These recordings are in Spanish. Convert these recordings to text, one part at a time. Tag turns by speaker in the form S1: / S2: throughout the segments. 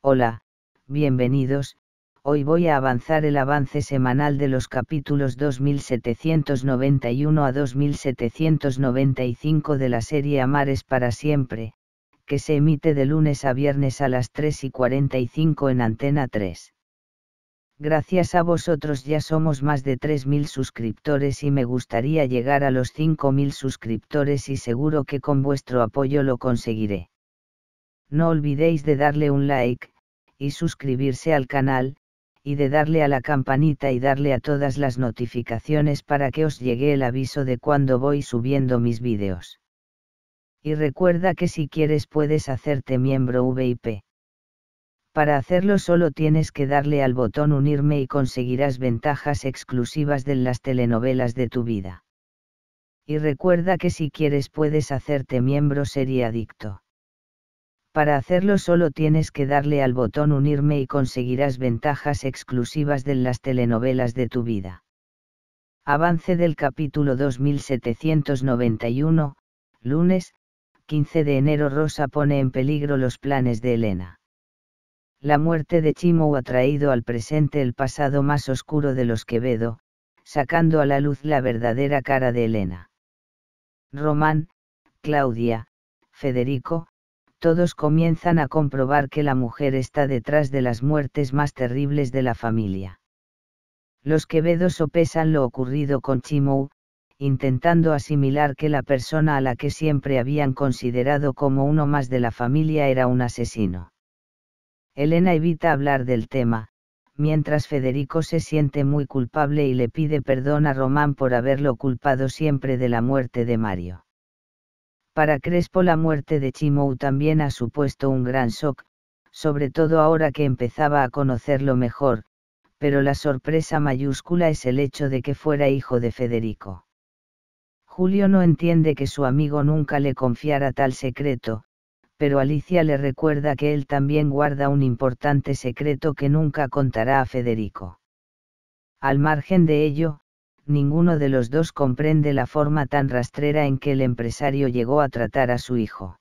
S1: Hola, bienvenidos, hoy voy a avanzar el avance semanal de los capítulos 2791 a 2795 de la serie Amares para siempre, que se emite de lunes a viernes a las 3 y 45 en Antena 3. Gracias a vosotros ya somos más de 3.000 suscriptores y me gustaría llegar a los 5.000 suscriptores y seguro que con vuestro apoyo lo conseguiré. No olvidéis de darle un like, y suscribirse al canal, y de darle a la campanita y darle a todas las notificaciones para que os llegue el aviso de cuando voy subiendo mis vídeos. Y recuerda que si quieres puedes hacerte miembro VIP. Para hacerlo solo tienes que darle al botón unirme y conseguirás ventajas exclusivas de las telenovelas de tu vida. Y recuerda que si quieres puedes hacerte miembro sería adicto. Para hacerlo solo tienes que darle al botón unirme y conseguirás ventajas exclusivas de las telenovelas de tu vida. Avance del capítulo 2791, lunes, 15 de enero Rosa pone en peligro los planes de Elena. La muerte de Chimo ha traído al presente el pasado más oscuro de los Quevedo, sacando a la luz la verdadera cara de Elena. Román, Claudia, Federico, todos comienzan a comprobar que la mujer está detrás de las muertes más terribles de la familia. Los quevedos sopesan lo ocurrido con Chimou, intentando asimilar que la persona a la que siempre habían considerado como uno más de la familia era un asesino. Elena evita hablar del tema, mientras Federico se siente muy culpable y le pide perdón a Román por haberlo culpado siempre de la muerte de Mario. Para Crespo la muerte de Chimou también ha supuesto un gran shock, sobre todo ahora que empezaba a conocerlo mejor, pero la sorpresa mayúscula es el hecho de que fuera hijo de Federico. Julio no entiende que su amigo nunca le confiara tal secreto, pero Alicia le recuerda que él también guarda un importante secreto que nunca contará a Federico. Al margen de ello, ninguno de los dos comprende la forma tan rastrera en que el empresario llegó a tratar a su hijo.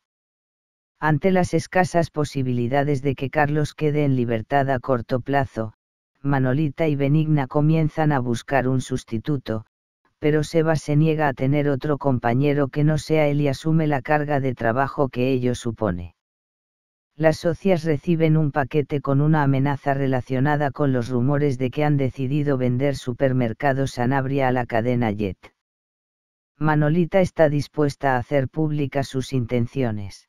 S1: Ante las escasas posibilidades de que Carlos quede en libertad a corto plazo, Manolita y Benigna comienzan a buscar un sustituto, pero Seba se niega a tener otro compañero que no sea él y asume la carga de trabajo que ello supone las socias reciben un paquete con una amenaza relacionada con los rumores de que han decidido vender supermercados Sanabria a la cadena Jet. Manolita está dispuesta a hacer públicas sus intenciones.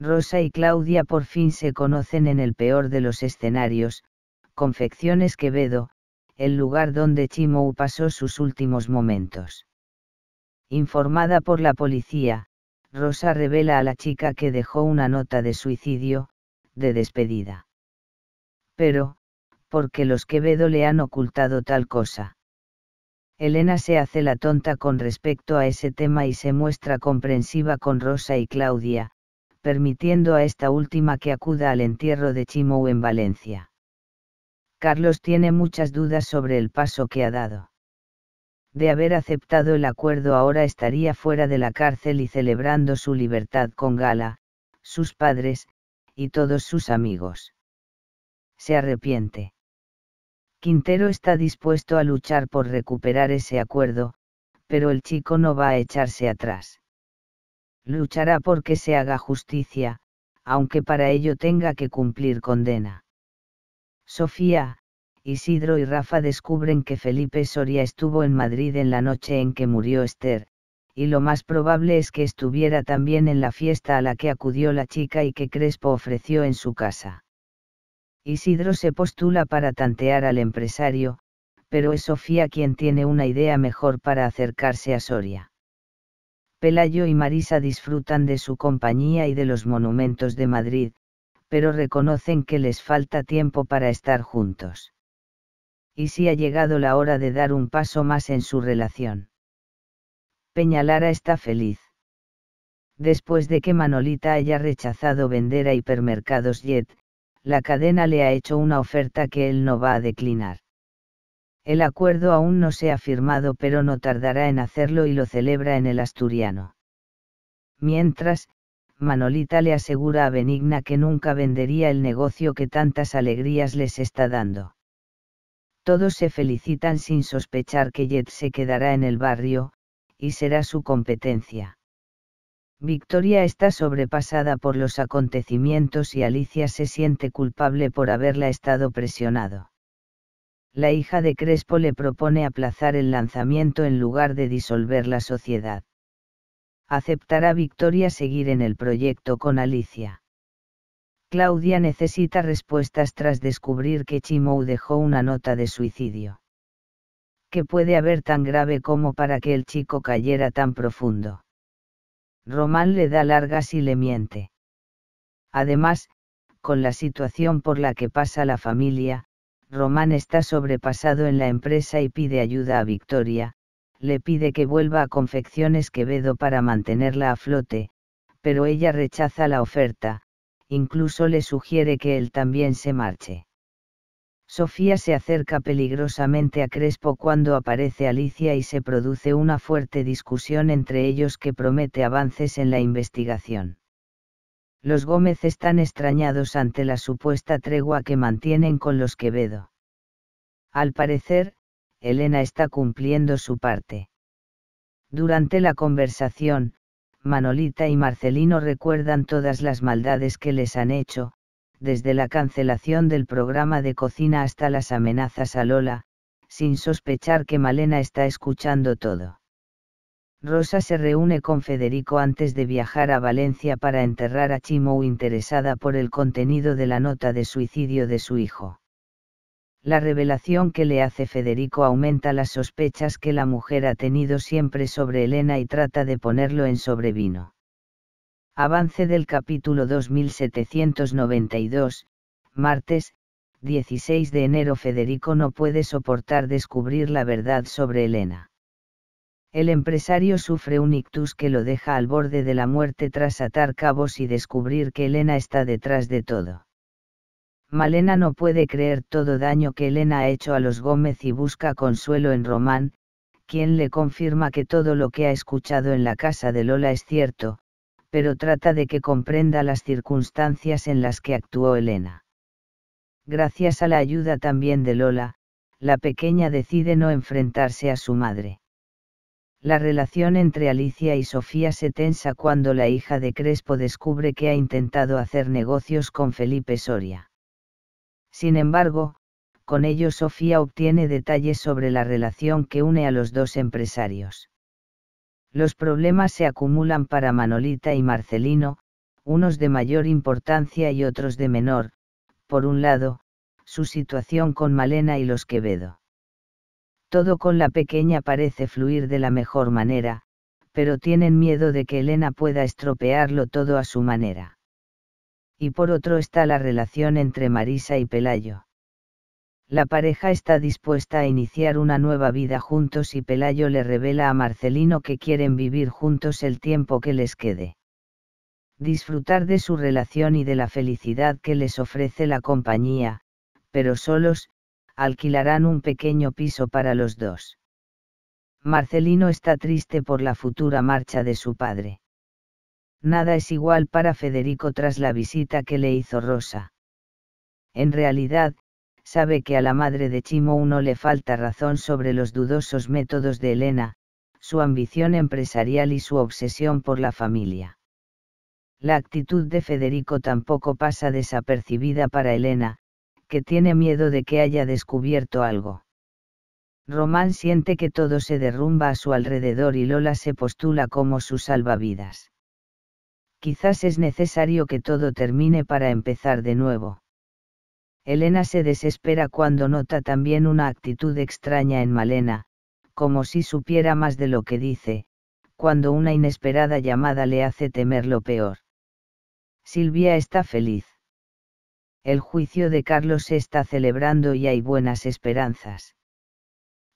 S1: Rosa y Claudia por fin se conocen en el peor de los escenarios, Confecciones Quevedo, el lugar donde Chimou pasó sus últimos momentos. Informada por la policía, Rosa revela a la chica que dejó una nota de suicidio, de despedida. Pero, ¿por qué los Quevedo le han ocultado tal cosa. Elena se hace la tonta con respecto a ese tema y se muestra comprensiva con Rosa y Claudia, permitiendo a esta última que acuda al entierro de Chimou en Valencia. Carlos tiene muchas dudas sobre el paso que ha dado de haber aceptado el acuerdo ahora estaría fuera de la cárcel y celebrando su libertad con Gala, sus padres, y todos sus amigos. Se arrepiente. Quintero está dispuesto a luchar por recuperar ese acuerdo, pero el chico no va a echarse atrás. Luchará porque se haga justicia, aunque para ello tenga que cumplir condena. Sofía, Isidro y Rafa descubren que Felipe Soria estuvo en Madrid en la noche en que murió Esther, y lo más probable es que estuviera también en la fiesta a la que acudió la chica y que Crespo ofreció en su casa. Isidro se postula para tantear al empresario, pero es Sofía quien tiene una idea mejor para acercarse a Soria. Pelayo y Marisa disfrutan de su compañía y de los monumentos de Madrid, pero reconocen que les falta tiempo para estar juntos y si ha llegado la hora de dar un paso más en su relación. Peñalara está feliz. Después de que Manolita haya rechazado vender a hipermercados Jet, la cadena le ha hecho una oferta que él no va a declinar. El acuerdo aún no se ha firmado pero no tardará en hacerlo y lo celebra en el asturiano. Mientras, Manolita le asegura a Benigna que nunca vendería el negocio que tantas alegrías les está dando. Todos se felicitan sin sospechar que Jet se quedará en el barrio, y será su competencia. Victoria está sobrepasada por los acontecimientos y Alicia se siente culpable por haberla estado presionado. La hija de Crespo le propone aplazar el lanzamiento en lugar de disolver la sociedad. Aceptará Victoria seguir en el proyecto con Alicia. Claudia necesita respuestas tras descubrir que Chimou dejó una nota de suicidio. ¿Qué puede haber tan grave como para que el chico cayera tan profundo? Román le da largas y le miente. Además, con la situación por la que pasa la familia, Román está sobrepasado en la empresa y pide ayuda a Victoria, le pide que vuelva a Confecciones Quevedo para mantenerla a flote, pero ella rechaza la oferta, incluso le sugiere que él también se marche. Sofía se acerca peligrosamente a Crespo cuando aparece Alicia y se produce una fuerte discusión entre ellos que promete avances en la investigación. Los Gómez están extrañados ante la supuesta tregua que mantienen con los Quevedo. Al parecer, Elena está cumpliendo su parte. Durante la conversación, Manolita y Marcelino recuerdan todas las maldades que les han hecho, desde la cancelación del programa de cocina hasta las amenazas a Lola, sin sospechar que Malena está escuchando todo. Rosa se reúne con Federico antes de viajar a Valencia para enterrar a Chimo interesada por el contenido de la nota de suicidio de su hijo. La revelación que le hace Federico aumenta las sospechas que la mujer ha tenido siempre sobre Elena y trata de ponerlo en sobrevino. Avance del capítulo 2792, martes, 16 de enero Federico no puede soportar descubrir la verdad sobre Elena. El empresario sufre un ictus que lo deja al borde de la muerte tras atar cabos y descubrir que Elena está detrás de todo Malena no puede creer todo daño que Elena ha hecho a los Gómez y busca consuelo en Román, quien le confirma que todo lo que ha escuchado en la casa de Lola es cierto, pero trata de que comprenda las circunstancias en las que actuó Elena. Gracias a la ayuda también de Lola, la pequeña decide no enfrentarse a su madre. La relación entre Alicia y Sofía se tensa cuando la hija de Crespo descubre que ha intentado hacer negocios con Felipe Soria. Sin embargo, con ello Sofía obtiene detalles sobre la relación que une a los dos empresarios. Los problemas se acumulan para Manolita y Marcelino, unos de mayor importancia y otros de menor, por un lado, su situación con Malena y los Quevedo. Todo con la pequeña parece fluir de la mejor manera, pero tienen miedo de que Elena pueda estropearlo todo a su manera y por otro está la relación entre Marisa y Pelayo. La pareja está dispuesta a iniciar una nueva vida juntos y Pelayo le revela a Marcelino que quieren vivir juntos el tiempo que les quede. Disfrutar de su relación y de la felicidad que les ofrece la compañía, pero solos, alquilarán un pequeño piso para los dos. Marcelino está triste por la futura marcha de su padre nada es igual para Federico tras la visita que le hizo Rosa. En realidad, sabe que a la madre de Chimo uno le falta razón sobre los dudosos métodos de Elena, su ambición empresarial y su obsesión por la familia. La actitud de Federico tampoco pasa desapercibida para Elena, que tiene miedo de que haya descubierto algo. Román siente que todo se derrumba a su alrededor y Lola se postula como su salvavidas. Quizás es necesario que todo termine para empezar de nuevo. Elena se desespera cuando nota también una actitud extraña en Malena, como si supiera más de lo que dice, cuando una inesperada llamada le hace temer lo peor. Silvia está feliz. El juicio de Carlos se está celebrando y hay buenas esperanzas.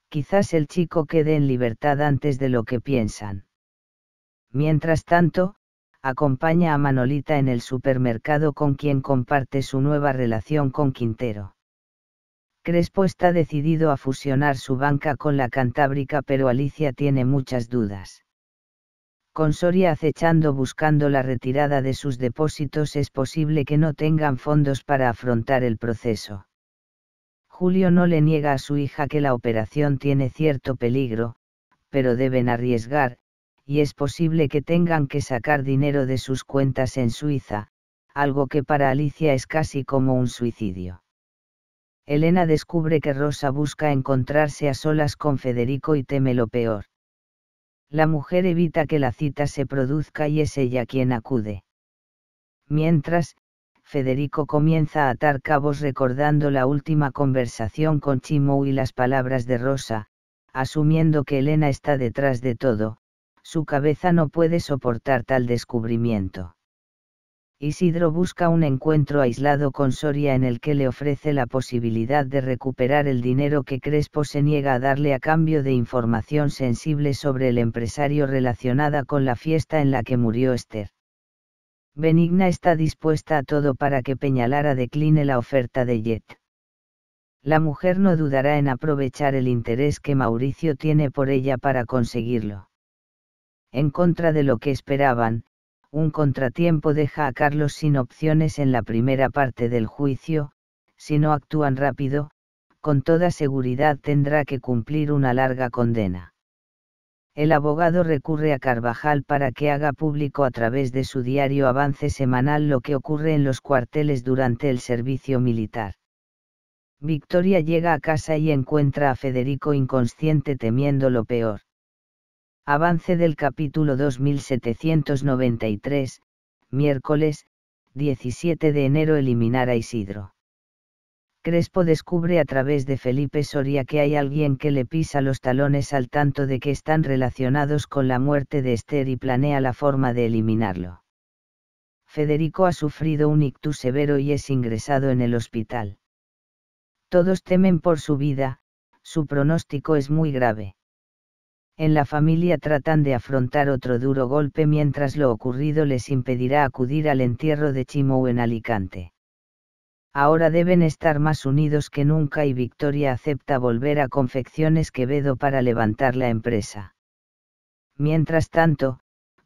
S1: Quizás el chico quede en libertad antes de lo que piensan. Mientras tanto, acompaña a Manolita en el supermercado con quien comparte su nueva relación con Quintero. Crespo está decidido a fusionar su banca con la Cantábrica pero Alicia tiene muchas dudas. Con Soria acechando buscando la retirada de sus depósitos es posible que no tengan fondos para afrontar el proceso. Julio no le niega a su hija que la operación tiene cierto peligro, pero deben arriesgar, y es posible que tengan que sacar dinero de sus cuentas en Suiza, algo que para Alicia es casi como un suicidio. Elena descubre que Rosa busca encontrarse a solas con Federico y teme lo peor. La mujer evita que la cita se produzca y es ella quien acude. Mientras, Federico comienza a atar cabos recordando la última conversación con Chimo y las palabras de Rosa, asumiendo que Elena está detrás de todo, su cabeza no puede soportar tal descubrimiento. Isidro busca un encuentro aislado con Soria en el que le ofrece la posibilidad de recuperar el dinero que Crespo se niega a darle a cambio de información sensible sobre el empresario relacionada con la fiesta en la que murió Esther. Benigna está dispuesta a todo para que Peñalara decline la oferta de Jet. La mujer no dudará en aprovechar el interés que Mauricio tiene por ella para conseguirlo en contra de lo que esperaban, un contratiempo deja a Carlos sin opciones en la primera parte del juicio, si no actúan rápido, con toda seguridad tendrá que cumplir una larga condena. El abogado recurre a Carvajal para que haga público a través de su diario Avance Semanal lo que ocurre en los cuarteles durante el servicio militar. Victoria llega a casa y encuentra a Federico inconsciente temiendo lo peor. Avance del capítulo 2793, miércoles, 17 de enero eliminar a Isidro. Crespo descubre a través de Felipe Soria que hay alguien que le pisa los talones al tanto de que están relacionados con la muerte de Esther y planea la forma de eliminarlo. Federico ha sufrido un ictus severo y es ingresado en el hospital. Todos temen por su vida, su pronóstico es muy grave en la familia tratan de afrontar otro duro golpe mientras lo ocurrido les impedirá acudir al entierro de Chimou en Alicante. Ahora deben estar más unidos que nunca y Victoria acepta volver a Confecciones Quevedo para levantar la empresa. Mientras tanto,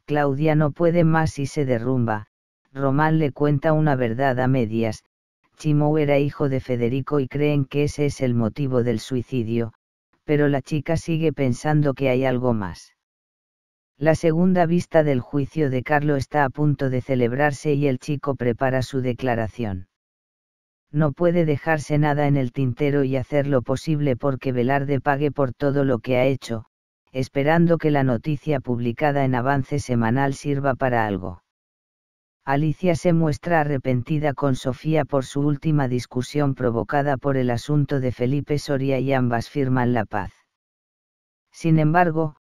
S1: Claudia no puede más y se derrumba, Román le cuenta una verdad a medias, Chimou era hijo de Federico y creen que ese es el motivo del suicidio, pero la chica sigue pensando que hay algo más. La segunda vista del juicio de Carlo está a punto de celebrarse y el chico prepara su declaración. No puede dejarse nada en el tintero y hacer lo posible porque Velarde pague por todo lo que ha hecho, esperando que la noticia publicada en avance semanal sirva para algo. Alicia se muestra arrepentida con Sofía por su última discusión provocada por el asunto de Felipe Soria y ambas firman la paz. Sin embargo,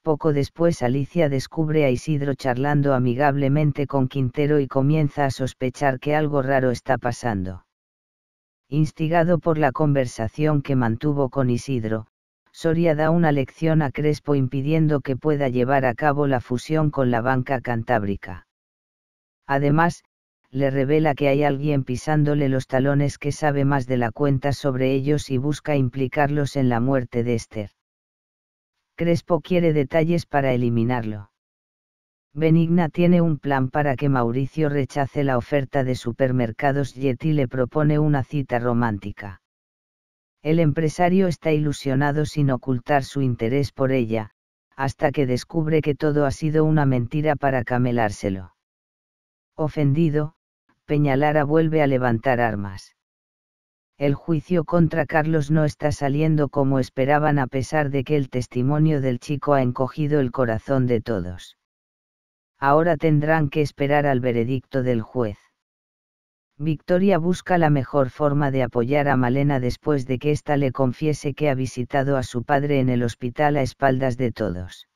S1: poco después Alicia descubre a Isidro charlando amigablemente con Quintero y comienza a sospechar que algo raro está pasando. Instigado por la conversación que mantuvo con Isidro, Soria da una lección a Crespo impidiendo que pueda llevar a cabo la fusión con la banca cantábrica Además, le revela que hay alguien pisándole los talones que sabe más de la cuenta sobre ellos y busca implicarlos en la muerte de Esther. Crespo quiere detalles para eliminarlo. Benigna tiene un plan para que Mauricio rechace la oferta de supermercados Yeti y le propone una cita romántica. El empresario está ilusionado sin ocultar su interés por ella, hasta que descubre que todo ha sido una mentira para camelárselo Ofendido, Peñalara vuelve a levantar armas. El juicio contra Carlos no está saliendo como esperaban a pesar de que el testimonio del chico ha encogido el corazón de todos. Ahora tendrán que esperar al veredicto del juez. Victoria busca la mejor forma de apoyar a Malena después de que ésta le confiese que ha visitado a su padre en el hospital a espaldas de todos.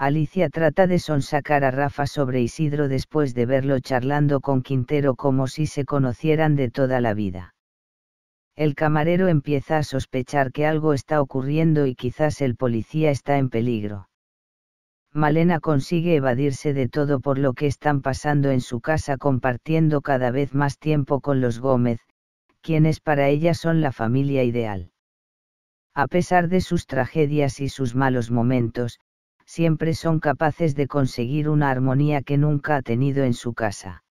S1: Alicia trata de sonsacar a Rafa sobre Isidro después de verlo charlando con Quintero como si se conocieran de toda la vida. El camarero empieza a sospechar que algo está ocurriendo y quizás el policía está en peligro. Malena consigue evadirse de todo por lo que están pasando en su casa compartiendo cada vez más tiempo con los Gómez, quienes para ella son la familia ideal. A pesar de sus tragedias y sus malos momentos, siempre son capaces de conseguir una armonía que nunca ha tenido en su casa.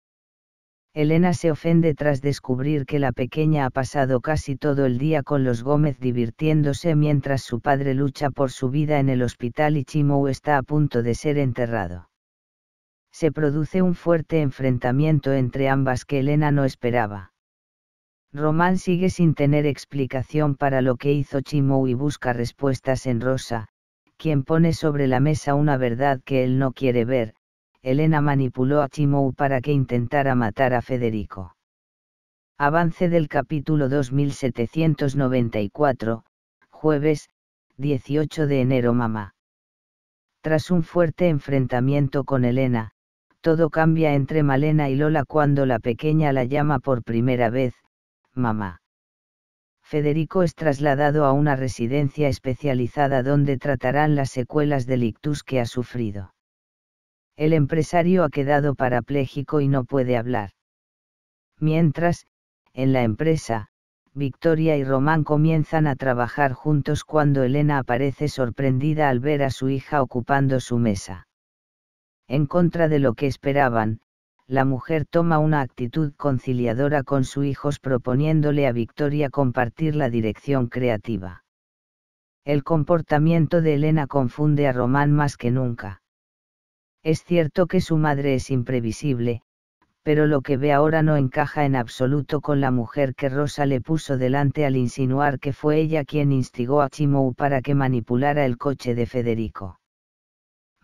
S1: Elena se ofende tras descubrir que la pequeña ha pasado casi todo el día con los Gómez divirtiéndose mientras su padre lucha por su vida en el hospital y Chimou está a punto de ser enterrado. Se produce un fuerte enfrentamiento entre ambas que Elena no esperaba. Román sigue sin tener explicación para lo que hizo Chimou y busca respuestas en Rosa, quien pone sobre la mesa una verdad que él no quiere ver, Elena manipuló a Timou para que intentara matar a Federico. Avance del capítulo 2794, jueves, 18 de enero mamá. Tras un fuerte enfrentamiento con Elena, todo cambia entre Malena y Lola cuando la pequeña la llama por primera vez, mamá. Federico es trasladado a una residencia especializada donde tratarán las secuelas del ictus que ha sufrido. El empresario ha quedado parapléjico y no puede hablar. Mientras, en la empresa, Victoria y Román comienzan a trabajar juntos cuando Elena aparece sorprendida al ver a su hija ocupando su mesa. En contra de lo que esperaban, la mujer toma una actitud conciliadora con sus hijos proponiéndole a Victoria compartir la dirección creativa. El comportamiento de Elena confunde a Román más que nunca. Es cierto que su madre es imprevisible, pero lo que ve ahora no encaja en absoluto con la mujer que Rosa le puso delante al insinuar que fue ella quien instigó a Chimou para que manipulara el coche de Federico.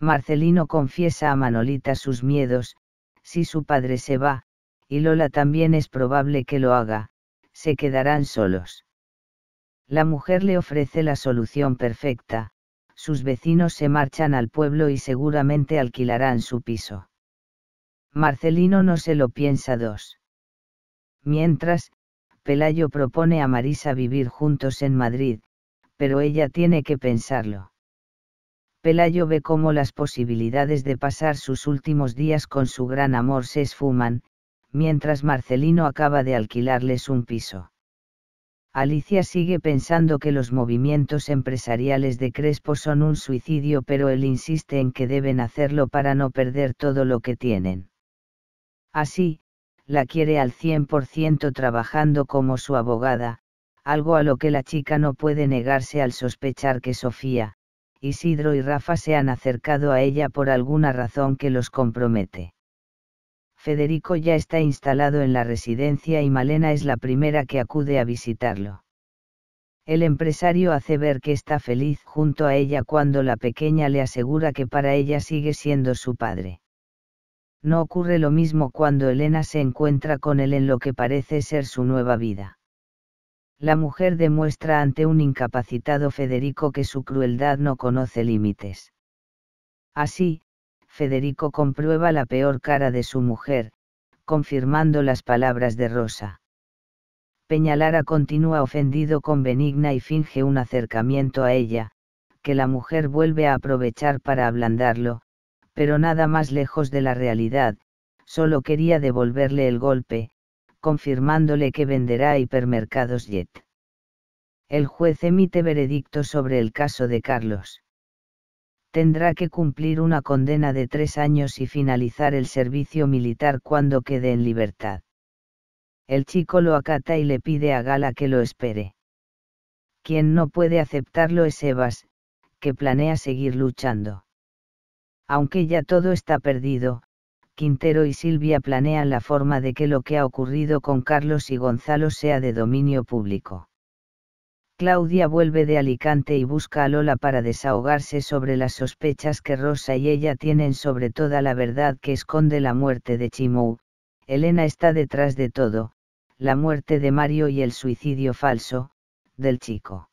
S1: Marcelino confiesa a Manolita sus miedos, si su padre se va, y Lola también es probable que lo haga, se quedarán solos. La mujer le ofrece la solución perfecta, sus vecinos se marchan al pueblo y seguramente alquilarán su piso. Marcelino no se lo piensa dos. Mientras, Pelayo propone a Marisa vivir juntos en Madrid, pero ella tiene que pensarlo. Pelayo ve cómo las posibilidades de pasar sus últimos días con su gran amor se esfuman, mientras Marcelino acaba de alquilarles un piso. Alicia sigue pensando que los movimientos empresariales de Crespo son un suicidio, pero él insiste en que deben hacerlo para no perder todo lo que tienen. Así, la quiere al 100% trabajando como su abogada, algo a lo que la chica no puede negarse al sospechar que Sofía, Isidro y Rafa se han acercado a ella por alguna razón que los compromete. Federico ya está instalado en la residencia y Malena es la primera que acude a visitarlo. El empresario hace ver que está feliz junto a ella cuando la pequeña le asegura que para ella sigue siendo su padre. No ocurre lo mismo cuando Elena se encuentra con él en lo que parece ser su nueva vida la mujer demuestra ante un incapacitado Federico que su crueldad no conoce límites. Así, Federico comprueba la peor cara de su mujer, confirmando las palabras de Rosa. Peñalara continúa ofendido con Benigna y finge un acercamiento a ella, que la mujer vuelve a aprovechar para ablandarlo, pero nada más lejos de la realidad, solo quería devolverle el golpe, confirmándole que venderá hipermercados Jet. El juez emite veredicto sobre el caso de Carlos. Tendrá que cumplir una condena de tres años y finalizar el servicio militar cuando quede en libertad. El chico lo acata y le pide a Gala que lo espere. Quien no puede aceptarlo es Evas, que planea seguir luchando. Aunque ya todo está perdido, Quintero y Silvia planean la forma de que lo que ha ocurrido con Carlos y Gonzalo sea de dominio público. Claudia vuelve de Alicante y busca a Lola para desahogarse sobre las sospechas que Rosa y ella tienen sobre toda la verdad que esconde la muerte de Chimou. Elena está detrás de todo, la muerte de Mario y el suicidio falso, del chico.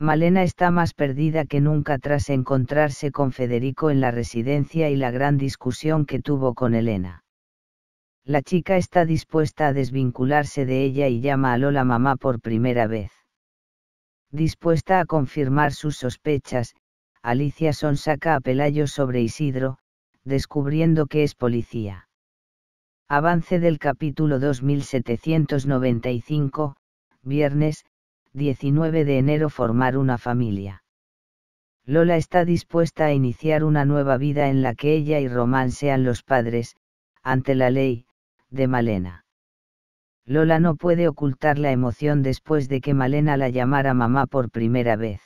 S1: Malena está más perdida que nunca tras encontrarse con Federico en la residencia y la gran discusión que tuvo con Elena. La chica está dispuesta a desvincularse de ella y llama a Lola mamá por primera vez. Dispuesta a confirmar sus sospechas, Alicia sonsaca a Pelayo sobre Isidro, descubriendo que es policía. Avance del capítulo 2795, viernes, 19 de enero formar una familia. Lola está dispuesta a iniciar una nueva vida en la que ella y Román sean los padres, ante la ley, de Malena. Lola no puede ocultar la emoción después de que Malena la llamara mamá por primera vez.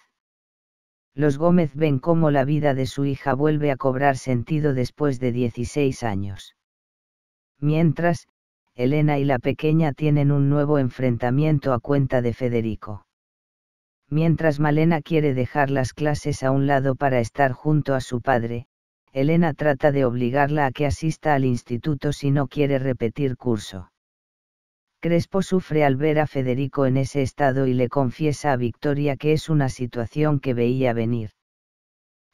S1: Los Gómez ven cómo la vida de su hija vuelve a cobrar sentido después de 16 años. Mientras, Elena y la pequeña tienen un nuevo enfrentamiento a cuenta de Federico. Mientras Malena quiere dejar las clases a un lado para estar junto a su padre, Elena trata de obligarla a que asista al instituto si no quiere repetir curso. Crespo sufre al ver a Federico en ese estado y le confiesa a Victoria que es una situación que veía venir.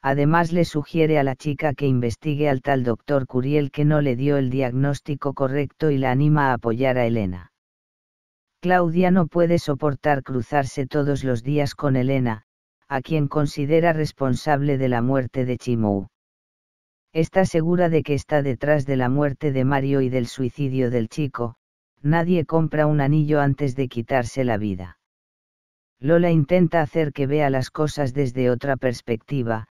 S1: Además le sugiere a la chica que investigue al tal doctor Curiel que no le dio el diagnóstico correcto y la anima a apoyar a Elena. Claudia no puede soportar cruzarse todos los días con Elena, a quien considera responsable de la muerte de Chimou. Está segura de que está detrás de la muerte de Mario y del suicidio del chico, nadie compra un anillo antes de quitarse la vida. Lola intenta hacer que vea las cosas desde otra perspectiva,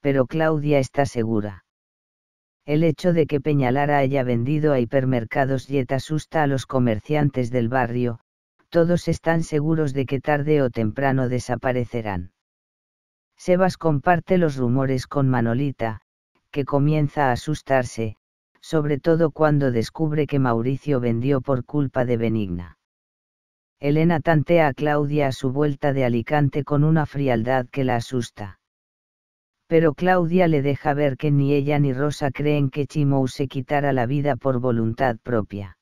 S1: pero Claudia está segura. El hecho de que Peñalara haya vendido a hipermercados yet asusta a los comerciantes del barrio, todos están seguros de que tarde o temprano desaparecerán. Sebas comparte los rumores con Manolita, que comienza a asustarse, sobre todo cuando descubre que Mauricio vendió por culpa de Benigna. Elena tantea a Claudia a su vuelta de Alicante con una frialdad que la asusta pero Claudia le deja ver que ni ella ni Rosa creen que Chimou se quitara la vida por voluntad propia.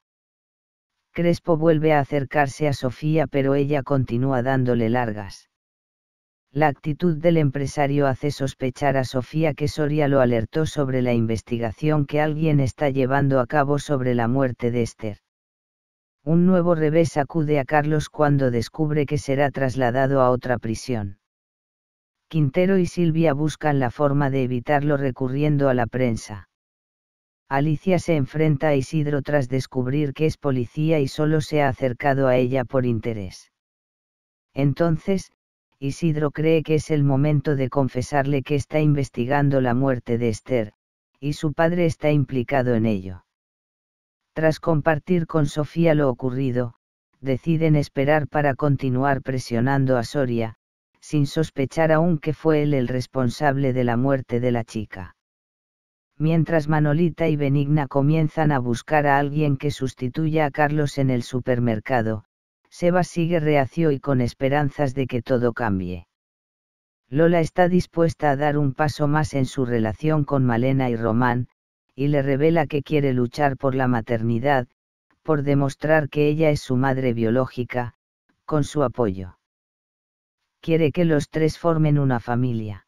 S1: Crespo vuelve a acercarse a Sofía pero ella continúa dándole largas. La actitud del empresario hace sospechar a Sofía que Soria lo alertó sobre la investigación que alguien está llevando a cabo sobre la muerte de Esther. Un nuevo revés acude a Carlos cuando descubre que será trasladado a otra prisión Quintero y Silvia buscan la forma de evitarlo recurriendo a la prensa. Alicia se enfrenta a Isidro tras descubrir que es policía y solo se ha acercado a ella por interés. Entonces, Isidro cree que es el momento de confesarle que está investigando la muerte de Esther, y su padre está implicado en ello. Tras compartir con Sofía lo ocurrido, deciden esperar para continuar presionando a Soria, sin sospechar aún que fue él el responsable de la muerte de la chica. Mientras Manolita y Benigna comienzan a buscar a alguien que sustituya a Carlos en el supermercado, Seba sigue reacio y con esperanzas de que todo cambie. Lola está dispuesta a dar un paso más en su relación con Malena y Román, y le revela que quiere luchar por la maternidad, por demostrar que ella es su madre biológica, con su apoyo quiere que los tres formen una familia.